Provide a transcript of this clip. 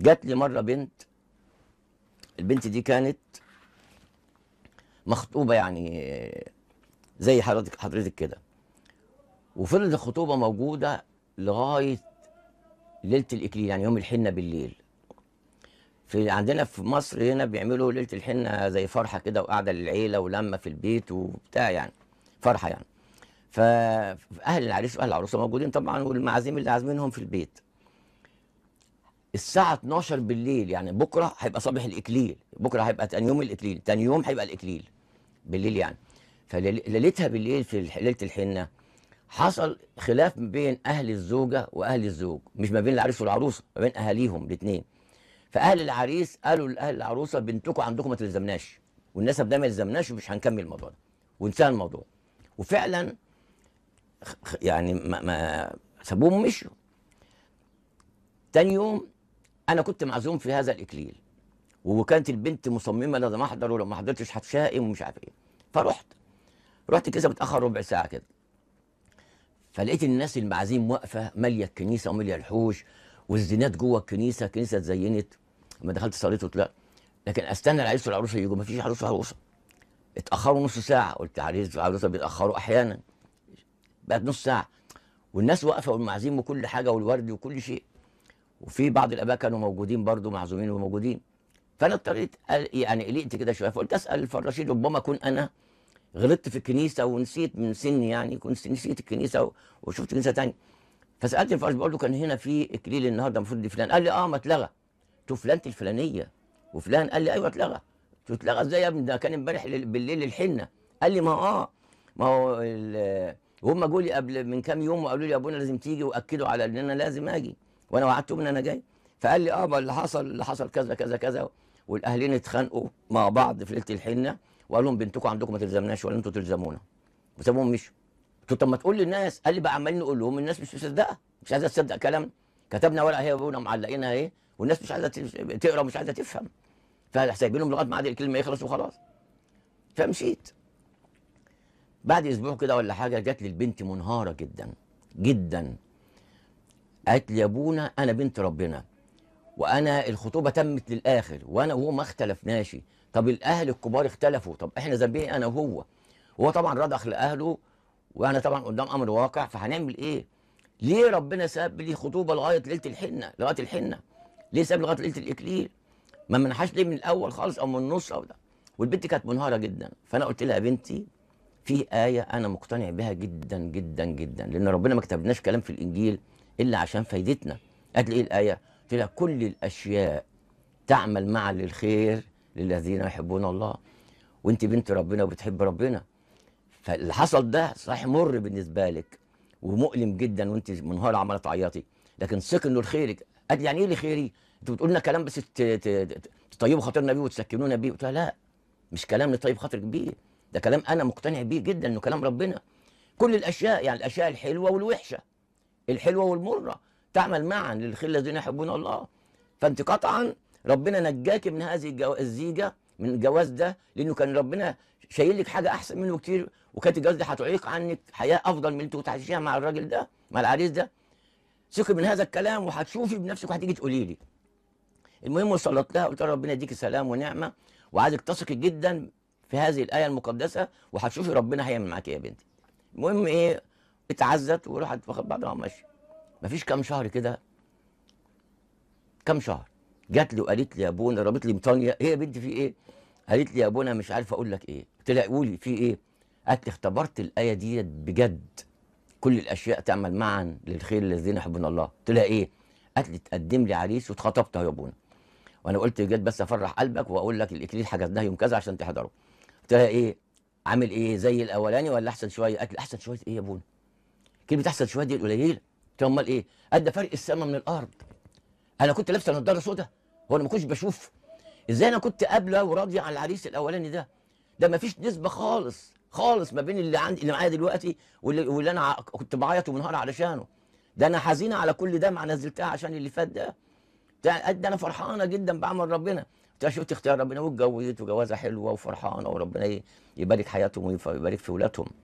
جات لي مره بنت البنت دي كانت مخطوبه يعني زي حضرتك حضرتك كده وفضلت الخطوبه موجوده لغايه ليله الاكليل يعني يوم الحنه بالليل في عندنا في مصر هنا بيعملوا ليله الحنه زي فرحه كده وقعده للعيله ولمه في البيت وبتاع يعني فرحه يعني فاهل العريس واهل العروسه موجودين طبعا والمعازيم اللي عازمينهم في البيت الساعة 12 بالليل يعني بكرة هيبقى صباح الإكليل بكرة هيبقى تاني يوم الإكليل تاني يوم هيبقى الإكليل بالليل يعني فليلتها بالليل في ليلة الحنة حصل خلاف ما بين أهل الزوجة وأهل الزوج مش ما بين العريس والعروسة ما بين أهاليهم الاتنين فأهل العريس قالوا لأهل العروسة بنتكم عندكم ما تلزمناش والنسب ده ما يلزمناش ومش هنكمل الموضوع ده وانتهى الموضوع وفعلا يعني ما, ما سابوهم مشوا تاني يوم انا كنت معزوم في هذا الاكليل وكانت البنت مصممه لازم احضر ولو ما حضرتش هتشائم ومش عارف ايه فرحت رحت كده متاخر ربع ساعه كده فلقيت الناس المعازيم واقفه ماليه الكنيسه وماليه الحوش والزينات جوه الكنيسه الكنيسه اتزينت لما دخلت صليت وطلعت لكن استنى العريس والعروسه يجوا ما فيش عروس وعروسه اتاخروا نص ساعه قلت عريس وعروسه بيتاخروا احيانا بقت نص ساعه والناس واقفه والمعازيم وكل حاجه والورد وكل شيء وفي بعض الاباء كانوا موجودين برضو معزومين وموجودين فانا اضطريت يعني قلقت كده شويه فقلت اسال الفراشين ربما اكون انا غلطت في الكنيسه ونسيت من سني يعني كنت نسيت الكنيسه وشفت كنيسه ثانيه فسالت الفراش بقول له كان هنا في اكليل النهارده المفروض دي فلان قال لي اه ما اتلغى قلت له الفلانيه وفلان قال لي ايوه اتلغى قلت له اتلغى ازاي يا ابني ده كان امبارح بالليل الحنه قال لي ما اه ما هو وهم جولي قبل من كام يوم وقالوا لي يا ابونا لازم تيجي واكدوا على ان انا لازم اجي وانا وعدتهم ان انا جاي فقال لي اه اللي حصل اللي حصل كذا كذا كذا والاهلين اتخانقوا مع بعض في ليله الحنه وقال لهم بنتكم عندكم ما تلزمناش ولا انتوا تلزمونا وسابوهم مشوا قلت طب ما تقول للناس قال لي بقى عمالين نقول لهم الناس مش مصدقه مش عايزه تصدق كلام كتبنا ورقه هي وابونا معلقينها ايه والناس مش عايزه تقرا ومش عايزه تفهم فسايبين لهم لغايه ما عاد الكلمه يخلص وخلاص فمشيت بعد اسبوع كده ولا حاجه جات لي البنت منهاره جدا جدا قالت لي يا ابونا انا بنت ربنا وانا الخطوبه تمت للاخر وانا وهو ما اختلفناش طب الاهل الكبار اختلفوا طب احنا ذنبي انا وهو هو طبعا رضخ لاهله وانا طبعا قدام امر واقع فهنعمل ايه ليه ربنا ساب لي خطوبه لغايه ليله الحنه لغايه الحنه ليه ساب لغايه ليله الاكليل ما منحاش ليه من الاول خالص او من النص او ده والبنت كانت منهاره جدا فانا قلت لها يا بنتي في آية أنا مقتنع بها جدا جدا جدا لأن ربنا ما كتبناش كلام في الإنجيل إلا عشان فايدتنا قد إيه الآية لها كل الأشياء تعمل معا للخير للذين يحبون الله وانت بنت ربنا وبتحب ربنا فاللي حصل ده صحيح مر بالنسبة لك ومؤلم جدا وانت منهارة عمالة تعيطي لكن ثق انه لخيرك قال يعني ايه لخيري؟ انت بتقولوا لنا كلام بس تطيبوا خاطرنا بيه وتسكنونا بيه قلت لا مش كلام نطيب خاطرك بيه ده كلام انا مقتنع بيه جدا انه كلام ربنا كل الاشياء يعني الاشياء الحلوه والوحشه الحلوة والمرة تعمل معا للخير الذين يحبون الله فأنت قطعا ربنا نجاك من هذه الزيجة من الجواز ده لأنه كان ربنا شايل لك حاجة أحسن منه كتير وكانت الجواز ده هتعيق عنك حياة أفضل من اللي أنت كنت مع الراجل ده مع العريس ده ثقي من هذا الكلام وهتشوفي بنفسك وهتيجي تقولي لي المهم وصلت لها قلت لها ربنا يديكي سلام ونعمة وعايزك تثقي جدا في هذه الآية المقدسة وهتشوفي ربنا هيعمل معاكي إيه يا بنتي المهم إيه اتعزت وراحت بعد ما ماشي مفيش كام شهر كده كام شهر جات لي وقالت لي يا ابونا ربط لي بطانية ايه يا بنتي في ايه؟ قالت لي يا ابونا مش عارفه اقول لك ايه قلت لها قولي في ايه؟ قالت لي اختبرت الايه ديت بجد كل الاشياء تعمل معا للخير الذين يحبون الله قلت لها ايه؟ قالت لي تقدم لي عريس واتخطبت يا ابونا وانا قلت جد بس افرح قلبك واقول لك الاكليل حجزناه يوم كذا عشان تحضره قلت لها ايه؟ عامل ايه زي الاولاني ولا احسن شويه؟ قالت لي احسن شويه ايه يا ابونا؟ كلمه بتحصل شويه دي قليله قلت امال ايه ادى فرق السماء من الارض انا كنت لابسه نضاره سودا هو انا ما كنتش بشوف ازاي انا كنت قابله وراضيه على العريس الاولاني ده ده ما فيش نسبه خالص خالص ما بين اللي عندي اللي معايا دلوقتي واللي, واللي انا كنت بعيط ومنهار علشانه ده انا حزينه على كل ده ما نزلتها عشان اللي فات ده قد انا فرحانه جدا بعمل ربنا شفت اختيار ربنا واتجوزت وجوازه حلوه وفرحانه وربنا يبارك حياتهم ويبارك في ولادهم